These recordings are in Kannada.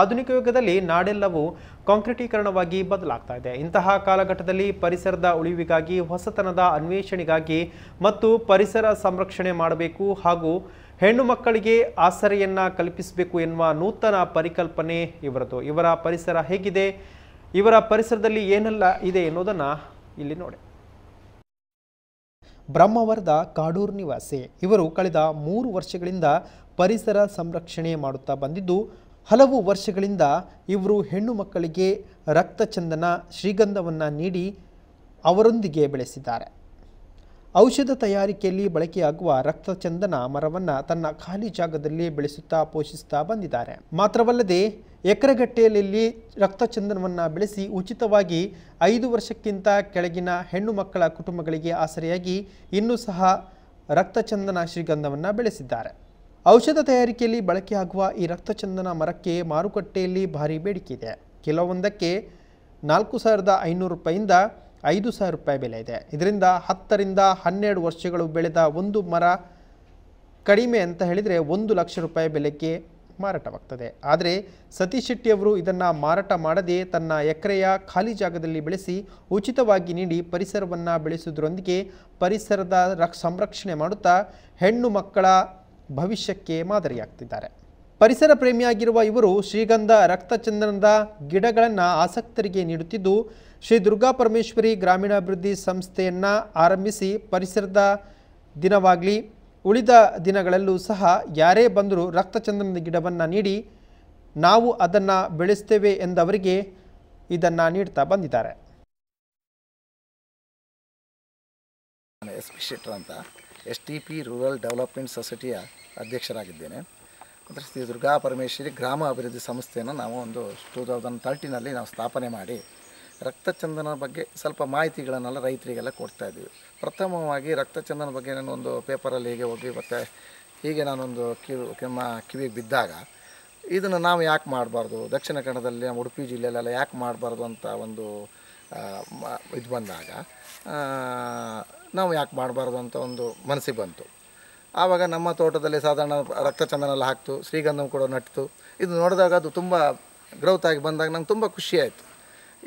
ಆಧುನಿಕ ಯುಗದಲ್ಲಿ ನಾಡೆಲ್ಲವೂ ಕಾಂಕ್ರೀಟೀಕರಣವಾಗಿ ಬದಲಾಗ್ತಾ ಇದೆ ಇಂತಹ ಕಾಲಘಟ್ಟದಲ್ಲಿ ಪರಿಸರದ ಉಳಿವಿಗಾಗಿ ಹೊಸತನದ ಅನ್ವೇಷಣೆಗಾಗಿ ಮತ್ತು ಪರಿಸರ ಸಂರಕ್ಷಣೆ ಮಾಡಬೇಕು ಹಾಗೂ ಹೆಣ್ಣು ಮಕ್ಕಳಿಗೆ ಆಸರೆಯನ್ನು ಕಲ್ಪಿಸಬೇಕು ಎನ್ನುವ ನೂತನ ಪರಿಕಲ್ಪನೆ ಇವರದು ಇವರ ಪರಿಸರ ಹೇಗಿದೆ ಇವರ ಪರಿಸರದಲ್ಲಿ ಏನೆಲ್ಲ ಇದೆ ಎನ್ನುವುದನ್ನು ಇಲ್ಲಿ ನೋಡಿ ಬ್ರಹ್ಮವರದ ಕಾಡೂರು ನಿವಾಸಿ ಇವರು ಕಳೆದ ಮೂರು ವರ್ಷಗಳಿಂದ ಪರಿಸರ ಸಂರಕ್ಷಣೆ ಮಾಡುತ್ತಾ ಬಂದಿದ್ದು ಹಲವು ವರ್ಷಗಳಿಂದ ಇವರು ಹೆಣ್ಣು ಮಕ್ಕಳಿಗೆ ರಕ್ತ ಚಂದನ ಶ್ರೀಗಂಧವನ್ನು ನೀಡಿ ಅವರೊಂದಿಗೆ ಬೆಳೆಸಿದ್ದಾರೆ ಔಷಧ ತಯಾರಿಕೆಯಲ್ಲಿ ಬಳಕೆಯಾಗುವ ರಕ್ತ ಚಂದನ ಮರವನ್ನು ತನ್ನ ಖಾಲಿ ಜಾಗದಲ್ಲಿ ಬೆಳೆಸುತ್ತಾ ಪೋಷಿಸುತ್ತಾ ಬಂದಿದ್ದಾರೆ ಮಾತ್ರವಲ್ಲದೆ ಎಕರೆಗಟ್ಟೆಯಲ್ಲಿ ರಕ್ತಚಂದನವನ್ನು ಬೆಳೆಸಿ ಉಚಿತವಾಗಿ ಐದು ವರ್ಷಕ್ಕಿಂತ ಕೆಳಗಿನ ಹೆಣ್ಣು ಮಕ್ಕಳ ಕುಟುಂಬಗಳಿಗೆ ಆಸರೆಯಾಗಿ ಇನ್ನೂ ಸಹ ರಕ್ತಚಂದನ ಶ್ರೀಗಂಧವನ್ನು ಬೆಳೆಸಿದ್ದಾರೆ ಔಷಧ ತಯಾರಿಕೆಯಲ್ಲಿ ಬಳಕೆಯಾಗುವ ಈ ರಕ್ತಚಂದನ ಮರಕ್ಕೆ ಮಾರುಕಟ್ಟೆಯಲ್ಲಿ ಭಾರಿ ಬೇಡಿಕೆ ಇದೆ ಕೆಲವೊಂದಕ್ಕೆ ನಾಲ್ಕು ಸಾವಿರದ ಐನೂರು ರೂಪಾಯಿಂದ ಐದು ಸಾವಿರ ರೂಪಾಯಿ ಬೆಲೆ ಇದೆ ಇದರಿಂದ ಹತ್ತರಿಂದ ಹನ್ನೆರಡು ವರ್ಷಗಳು ಬೆಳೆದ ಒಂದು ಮರ ಕಡಿಮೆ ಅಂತ ಹೇಳಿದರೆ ಒಂದು ಲಕ್ಷ ರೂಪಾಯಿ ಬೆಲೆಗೆ ಮಾರಾಟವಾಗ್ತದೆ ಆದರೆ ಸತೀಶ್ ಶೆಟ್ಟಿಯವರು ಇದನ್ನು ಮಾರಾಟ ಮಾಡದೆ ತನ್ನ ಎಕರೆಯ ಖಾಲಿ ಜಾಗದಲ್ಲಿ ಬೆಳೆಸಿ ಉಚಿತವಾಗಿ ನೀಡಿ ಪರಿಸರವನ್ನು ಬೆಳೆಸುವುದರೊಂದಿಗೆ ಪರಿಸರದ ರಕ್ ಸಂರಕ್ಷಣೆ ಮಾಡುತ್ತಾ ಹೆಣ್ಣು ಮಕ್ಕಳ ಭವಿಷ್ಯಕ್ಕೆ ಮಾದರಿಯಾಗ್ತಿದ್ದಾರೆ ಪರಿಸರ ಪ್ರೇಮಿಯಾಗಿರುವ ಇವರು ಶ್ರೀಗಂಧ ರಕ್ತಚಂದನದ ಗಿಡಗಳನ್ನು ಆಸಕ್ತರಿಗೆ ನೀಡುತ್ತಿದ್ದು ಶ್ರೀ ದುರ್ಗಾ ಪರಮೇಶ್ವರಿ ಗ್ರಾಮೀಣಾಭಿವೃದ್ಧಿ ಸಂಸ್ಥೆಯನ್ನು ಆರಂಭಿಸಿ ಪರಿಸರದ ದಿನವಾಗಲಿ ಉಳಿದ ದಿನಗಳಲ್ಲೂ ಸಹ ಯಾರೇ ಬಂದರೂ ರಕ್ತಚಂದನದ ಗಿಡವನ್ನು ನೀಡಿ ನಾವು ಅದನ್ನು ಬೆಳೆಸ್ತೇವೆ ಎಂದವರಿಗೆ ಇದನ್ನು ನೀಡ್ತಾ ಬಂದಿದ್ದಾರೆ S T P rural development ಸೊಸೈಟಿಯ ಅಧ್ಯಕ್ಷರಾಗಿದ್ದೇನೆ ಅಂದರೆ ಶ್ರೀ ದುರ್ಗಾ ಪರಮೇಶ್ವರಿ ಗ್ರಾಮ ಅಭಿವೃದ್ಧಿ ಸಂಸ್ಥೆಯನ್ನು ನಾವು ಒಂದು ಟೂ ತೌಸಂಡ್ ತರ್ಟಿನಲ್ಲಿ ನಾವು ಸ್ಥಾಪನೆ ಮಾಡಿ ರಕ್ತಚಂದನ ಬಗ್ಗೆ ಸ್ವಲ್ಪ ಮಾಹಿತಿಗಳನ್ನೆಲ್ಲ ರೈತರಿಗೆಲ್ಲ ಕೊಡ್ತಾ ಇದ್ದೀವಿ ಪ್ರಥಮವಾಗಿ ರಕ್ತಚಂದನ ಬಗ್ಗೆ ನಾನು ಒಂದು ಪೇಪರಲ್ಲಿ ಹೀಗೆ ಹೋಗಿ ಮತ್ತು ಹೀಗೆ ನಾನೊಂದು ಕಿವಿ ಕೆಮ್ಮ ಕಿವಿಗೆ ಬಿದ್ದಾಗ ಇದನ್ನು ನಾವು ಯಾಕೆ ಮಾಡಬಾರ್ದು ದಕ್ಷಿಣ ಕನ್ನಡದಲ್ಲಿ ನಮ್ಮ ಉಡುಪಿ ಜಿಲ್ಲೆಯಲ್ಲೆಲ್ಲ ಯಾಕೆ ಮಾಡಬಾರ್ದು ಅಂತ ಒಂದು ಇದು ಬಂದಾಗ ನಾವು ಯಾಕೆ ಮಾಡಬಾರ್ದು ಅಂತ ಒಂದು ಮನಸ್ಸಿಗೆ ಬಂತು ಆವಾಗ ನಮ್ಮ ತೋಟದಲ್ಲಿ ಸಾಧಾರಣ ರಕ್ತಚಂದನೆಲ್ಲ ಹಾಕ್ತು ಶ್ರೀಗಂಧಂ ಕೂಡ ನಟ್ತು ಇದು ನೋಡಿದಾಗ ಅದು ತುಂಬ ಗ್ರೌತ್ ಆಗಿ ಬಂದಾಗ ನಂಗೆ ತುಂಬ ಖುಷಿಯಾಯಿತು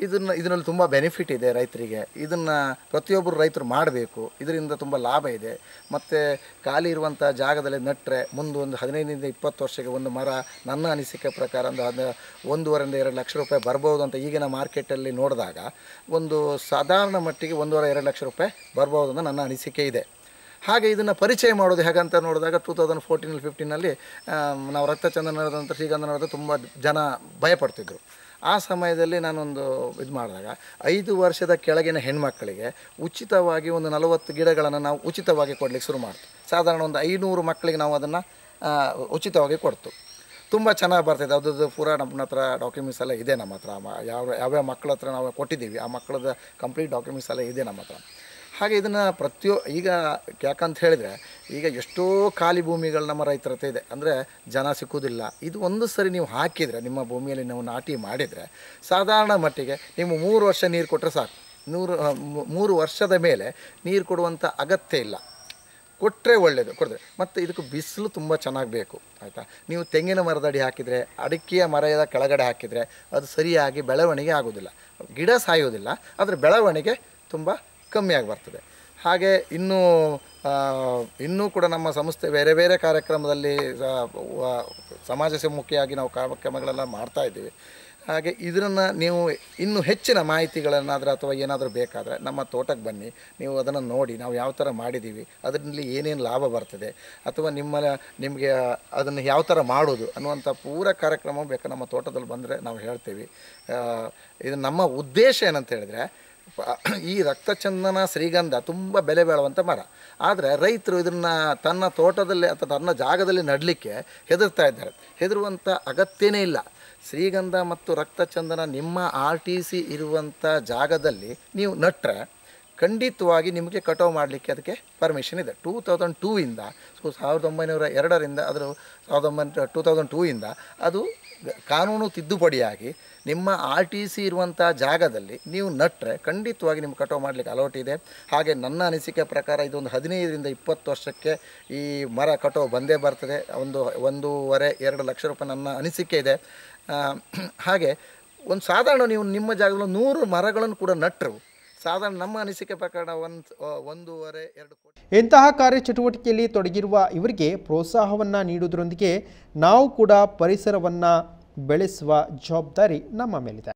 ಇದನ್ನು ಇದರಲ್ಲಿ ತುಂಬ ಬೆನಿಫಿಟ್ ಇದೆ ರೈತರಿಗೆ ಇದನ್ನು ಪ್ರತಿಯೊಬ್ಬರು ರೈತರು ಮಾಡಬೇಕು ಇದರಿಂದ ತುಂಬ ಲಾಭ ಇದೆ ಮತ್ತು ಖಾಲಿ ಇರುವಂಥ ಜಾಗದಲ್ಲಿ ನೆಟ್ಟರೆ ಮುಂದೆ ಒಂದು ಹದಿನೈದರಿಂದ ಇಪ್ಪತ್ತು ವರ್ಷಕ್ಕೆ ಒಂದು ಮರ ನನ್ನ ಅನಿಸಿಕೆ ಪ್ರಕಾರ ಒಂದು ಅದು ಒಂದೂವರೆಯಿಂದ ಎರಡು ಲಕ್ಷ ರೂಪಾಯಿ ಬರ್ಬೋದು ಅಂತ ಈಗಿನ ಮಾರ್ಕೆಟಲ್ಲಿ ನೋಡಿದಾಗ ಒಂದು ಸಾಧಾರಣ ಮಟ್ಟಿಗೆ ಒಂದೂವರೆ ಎರಡು ಲಕ್ಷ ರೂಪಾಯಿ ಬರ್ಬೋದು ಅಂತ ನನ್ನ ಅನಿಸಿಕೆ ಇದೆ ಹಾಗೆ ಇದನ್ನು ಪರಿಚಯ ಮಾಡೋದು ಹೇಗಂತ ನೋಡಿದಾಗ ಟೂ ತೌಸಂಡ್ ಫೋರ್ಟೀನಲ್ಲಿ ಫಿಫ್ಟೀನಲ್ಲಿ ನಾವು ಶ್ರೀಗಂಧ ಶ್ರೀಗಂಧನದ ತುಂಬ ಜನ ಭಯಪಡ್ತಿದ್ರು ಆ ಸಮಯದಲ್ಲಿ ನಾನೊಂದು ಇದು ಮಾಡಿದಾಗ ಐದು ವರ್ಷದ ಕೆಳಗಿನ ಹೆಣ್ಮಕ್ಕಳಿಗೆ ಉಚಿತವಾಗಿ ಒಂದು ನಲವತ್ತು ಗಿಡಗಳನ್ನು ನಾವು ಉಚಿತವಾಗಿ ಕೊಡಲಿಕ್ಕೆ ಶುರು ಮಾಡ್ತೀವಿ ಸಾಧಾರಣ ಒಂದು ಐನೂರು ಮಕ್ಕಳಿಗೆ ನಾವು ಅದನ್ನು ಉಚಿತವಾಗಿ ಕೊಡ್ತು ತುಂಬ ಚೆನ್ನಾಗಿ ಬರ್ತಿದೆ ಅದ್ರದ್ದು ಪೂರ ನಮ್ಮ ಹತ್ರ ಡಾಕ್ಯುಮೆಂಟ್ಸ್ ಎಲ್ಲ ಇದೆ ನಮ್ಮ ಹತ್ರ ಯಾವ ಯಾವ್ಯಾವ ಮಕ್ಕಳ ಹತ್ರ ನಾವು ಕೊಟ್ಟಿದ್ದೀವಿ ಆ ಮಕ್ಕಳದ ಕಂಪ್ಲೀಟ್ ಡಾಕ್ಯುಮೆಂಟ್ಸ್ ಎಲ್ಲ ಇದೆ ನಮ್ಮ ಹತ್ರ ಹಾಗೆ ಇದನ್ನು ಪ್ರತಿಯೊ ಈಗ ಯಾಕಂತ ಹೇಳಿದರೆ ಈಗ ಎಷ್ಟೋ ಖಾಲಿ ಭೂಮಿಗಳು ನಮ್ಮ ರೈತರ ಹತ್ರ ಇದೆ ಅಂದರೆ ಜನ ಸಿಕ್ಕುವುದಿಲ್ಲ ಇದು ಒಂದು ಸರಿ ನೀವು ಹಾಕಿದರೆ ನಿಮ್ಮ ಭೂಮಿಯಲ್ಲಿ ನಾವು ನಾಟಿ ಮಾಡಿದರೆ ಸಾಧಾರಣ ಮಟ್ಟಿಗೆ ನೀವು ಮೂರು ವರ್ಷ ನೀರು ಕೊಟ್ಟರೆ ಸಾಕು ನೂರು ಮೂರು ವರ್ಷದ ಮೇಲೆ ನೀರು ಕೊಡುವಂಥ ಅಗತ್ಯ ಇಲ್ಲ ಕೊಟ್ಟರೆ ಒಳ್ಳೆಯದು ಕೊಡಿದ್ರೆ ಮತ್ತು ಇದಕ್ಕೆ ಬಿಸಿಲು ತುಂಬ ಚೆನ್ನಾಗಿ ಬೇಕು ಆಯಿತಾ ನೀವು ತೆಂಗಿನ ಮರದಡಿ ಹಾಕಿದರೆ ಅಡಿಕೆಯ ಮರದ ಕೆಳಗಡೆ ಹಾಕಿದರೆ ಅದು ಸರಿಯಾಗಿ ಬೆಳವಣಿಗೆ ಆಗೋದಿಲ್ಲ ಗಿಡ ಸಾಯೋದಿಲ್ಲ ಆದರೆ ಬೆಳವಣಿಗೆ ತುಂಬ ಕಮ್ಮಿಯಾಗಿ ಬರ್ತದೆ ಹಾಗೆ ಇನ್ನೂ ಇನ್ನೂ ಕೂಡ ನಮ್ಮ ಸಂಸ್ಥೆ ಬೇರೆ ಬೇರೆ ಕಾರ್ಯಕ್ರಮದಲ್ಲಿ ಸಮಾಜ ಸಮ್ಮುಖಿಯಾಗಿ ನಾವು ಕಾರ್ಯಕ್ರಮಗಳೆಲ್ಲ ಮಾಡ್ತಾ ಇದ್ದೀವಿ ಹಾಗೆ ಇದನ್ನು ನೀವು ಇನ್ನೂ ಹೆಚ್ಚಿನ ಮಾಹಿತಿಗಳನ್ನಾದರೆ ಅಥವಾ ಏನಾದರೂ ಬೇಕಾದರೆ ನಮ್ಮ ತೋಟಕ್ಕೆ ಬನ್ನಿ ನೀವು ಅದನ್ನು ನೋಡಿ ನಾವು ಯಾವ ಥರ ಮಾಡಿದ್ದೀವಿ ಅದರಲ್ಲಿ ಏನೇನು ಲಾಭ ಬರ್ತದೆ ಅಥವಾ ನಿಮ್ಮ ನಿಮಗೆ ಅದನ್ನು ಯಾವ ಥರ ಮಾಡೋದು ಅನ್ನುವಂಥ ಪೂರ ಕಾರ್ಯಕ್ರಮ ಬೇಕು ನಮ್ಮ ತೋಟದಲ್ಲಿ ಬಂದರೆ ನಾವು ಹೇಳ್ತೀವಿ ಇದು ನಮ್ಮ ಉದ್ದೇಶ ಏನಂತ ಹೇಳಿದರೆ ಈ ರಕ್ತಚಂದನ ಶ್ರೀಗಂಧ ತುಂಬ ಬೆಲೆ ಬಾಳುವಂಥ ಮರ ಆದರೆ ರೈತರು ಇದನ್ನು ತನ್ನ ತೋಟದಲ್ಲಿ ಅಥವಾ ತನ್ನ ಜಾಗದಲ್ಲಿ ನಡಲಿಕ್ಕೆ ಹೆದರ್ತಾ ಇದ್ದಾರೆ ಹೆದರುವಂಥ ಅಗತ್ಯನೇ ಇಲ್ಲ ಶ್ರೀಗಂಧ ಮತ್ತು ರಕ್ತಚಂದನ ನಿಮ್ಮ ಆರ್ ಟಿ ಸಿ ಇರುವಂಥ ಜಾಗದಲ್ಲಿ ನೀವು ನಟ್ರೆ ಖಂಡಿತವಾಗಿ ನಿಮಗೆ ಕಟಾವು ಮಾಡಲಿಕ್ಕೆ ಅದಕ್ಕೆ ಪರ್ಮಿಷನ್ ಇದೆ ಟೂ ತೌಸಂಡ್ ಟೂ ಇಂದ ಸೊ ಸಾವಿರದ ಒಂಬೈನೂರ ಎರಡರಿಂದ ಅದರ ಸಾವಿರದ ಒಂಬೈನೂರ ಟೂ ತೌಸಂಡ್ ಟೂಯಿಂದ ಇಂದ ಅದು ಕಾನೂನು ತಿದ್ದುಪಡಿಯಾಗಿ ನಿಮ್ಮ ಆರ್ ಟಿ ಸಿ ಇರುವಂಥ ಜಾಗದಲ್ಲಿ ನೀವು ನಟ್ಟರೆ ಖಂಡಿತವಾಗಿ ನಿಮ್ಗೆ ಕಟೌ ಮಾಡಲಿಕ್ಕೆ ಅಲೋಟ್ ಇದೆ ಹಾಗೆ ನನ್ನ ಅನಿಸಿಕೆ ಪ್ರಕಾರ ಇದೊಂದು ಹದಿನೈದರಿಂದ ಇಪ್ಪತ್ತು ವರ್ಷಕ್ಕೆ ಈ ಮರ ಕಟೋ ಬಂದೇ ಬರ್ತದೆ ಒಂದು ಒಂದೂವರೆ ಎರಡು ಲಕ್ಷ ರೂಪಾಯಿ ನನ್ನ ಅನಿಸಿಕೆ ಇದೆ ಹಾಗೆ ಒಂದು ಸಾಧಾರಣ ನೀವು ನಿಮ್ಮ ಜಾಗದಲ್ಲಿ ನೂರು ಮರಗಳನ್ನು ಕೂಡ ನಟ್ಟರು ಸಾಧಾರಣ ನಮ್ಮ ಅನಿಸಿಕೆ ಪ್ರಕಾರ ಒಂದು ಒಂದೂವರೆ ಎರಡು ಕೋಟಿ ಇಂತಹ ಕಾರ್ಯಚಟುವಟಿಕೆಯಲ್ಲಿ ತೊಡಗಿರುವ ಇವರಿಗೆ ಪ್ರೋತ್ಸಾಹವನ್ನು ನೀಡುವುದರೊಂದಿಗೆ ನಾವು ಕೂಡ ಪರಿಸರವನ್ನು ಬೆಳೆಸುವ ಜವಾಬ್ದಾರಿ ನಮ್ಮ ಮೇಲಿದೆ